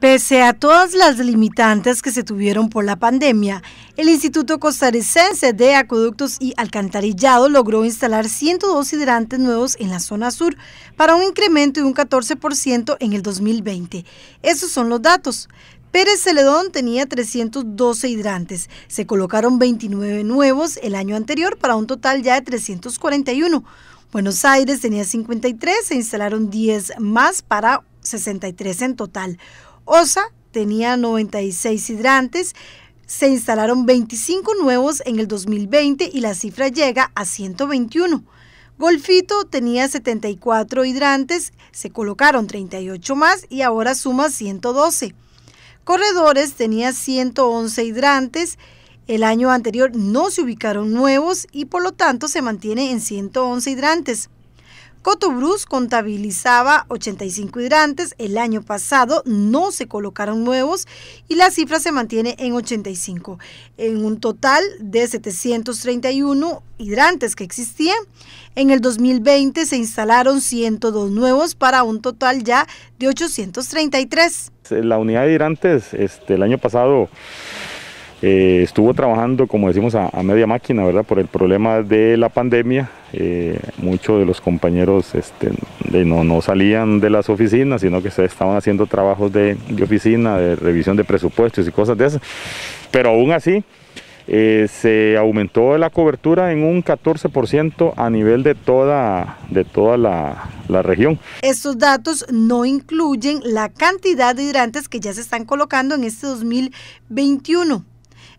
Pese a todas las limitantes que se tuvieron por la pandemia, el Instituto Costarricense de Acueductos y Alcantarillado logró instalar 102 hidrantes nuevos en la zona sur para un incremento de un 14% en el 2020. Esos son los datos. Pérez Celedón tenía 312 hidrantes. Se colocaron 29 nuevos el año anterior para un total ya de 341. Buenos Aires tenía 53, se instalaron 10 más para 63 en total. OSA tenía 96 hidrantes, se instalaron 25 nuevos en el 2020 y la cifra llega a 121. Golfito tenía 74 hidrantes, se colocaron 38 más y ahora suma 112. Corredores tenía 111 hidrantes, el año anterior no se ubicaron nuevos y por lo tanto se mantiene en 111 hidrantes. Brus contabilizaba 85 hidrantes, el año pasado no se colocaron nuevos y la cifra se mantiene en 85, en un total de 731 hidrantes que existían. En el 2020 se instalaron 102 nuevos para un total ya de 833. La unidad de hidrantes este, el año pasado eh, estuvo trabajando, como decimos, a, media máquina, ¿verdad? Por el problema de la pandemia. Eh, muchos de los compañeros este, no, no, salían de las oficinas, sino que se estaban haciendo trabajos de, oficina, de revisión de presupuestos y cosas de esas. Pero aún así, eh, se aumentó la cobertura en un 14% a nivel de toda, de toda la, la, región. Estos datos no incluyen la cantidad de hidrantes que ya se están colocando en este 2021.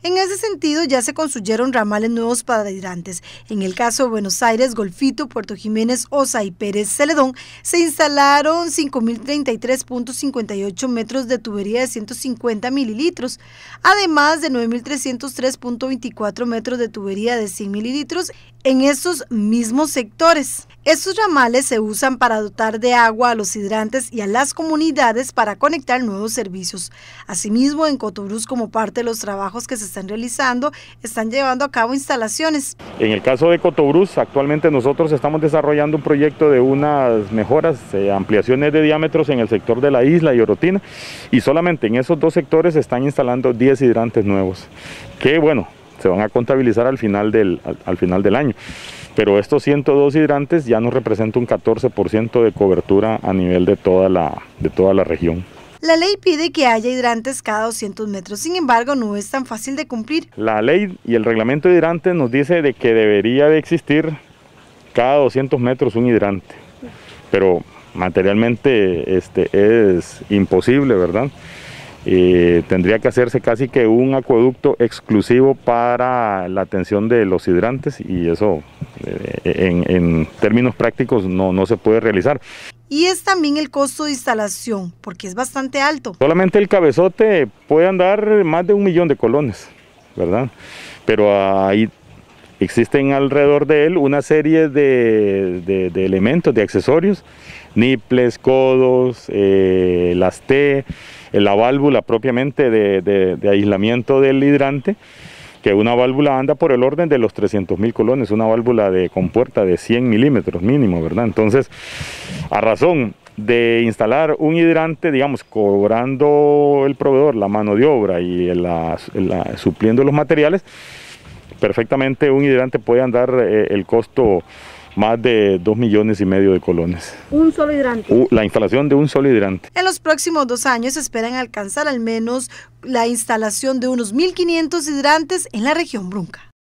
En ese sentido, ya se construyeron ramales nuevos para hidrantes. En el caso de Buenos Aires, Golfito, Puerto Jiménez, Osa y Pérez Celedón, se instalaron 5.033.58 metros de tubería de 150 mililitros, además de 9.303.24 metros de tubería de 100 mililitros en estos mismos sectores. Estos ramales se usan para dotar de agua a los hidrantes y a las comunidades para conectar nuevos servicios. Asimismo, en Cotobruz, como parte de los trabajos que se están realizando, están llevando a cabo instalaciones. En el caso de Cotobruz, actualmente nosotros estamos desarrollando un proyecto de unas mejoras, eh, ampliaciones de diámetros en el sector de la isla y Orotina, y solamente en esos dos sectores se están instalando 10 hidrantes nuevos, que bueno, se van a contabilizar al final del, al, final del año pero estos 102 hidrantes ya nos representan un 14% de cobertura a nivel de toda la, de toda la región. La ley pide que haya hidrantes cada 200 metros, sin embargo no es tan fácil de cumplir. La ley y el reglamento de hidrantes nos dice de que debería de existir cada 200 metros un hidrante, pero materialmente este, es imposible, ¿verdad? tendría que hacerse casi que un acueducto exclusivo para la atención de los hidrantes y eso eh, en, términos prácticos no se puede realizar y es también el costo de instalación, porque es bastante alto. Solamente el cabezote puede andar más de un millón de colones, ¿verdad? Pero ahí existen alrededor de él una serie de, elementos, de accesorios, niples, codos, eh, las T, eh, la válvula propiamente de aislamiento del hidrante que una válvula anda por el orden de los 300.000 colones, una válvula de compuerta de 100 milímetros mínimo, ¿verdad? Entonces, a razón de instalar un hidrante, digamos, cobrando el proveedor la mano de obra y supliendo los materiales, perfectamente un hidrante puede andar eh, el costo más de dos millones y medio de colones. ¿Un solo hidrante? Uh, la instalación de un solo hidrante. En los próximos dos años esperan alcanzar al menos la instalación de unos 1.500 hidrantes en la región Brunca.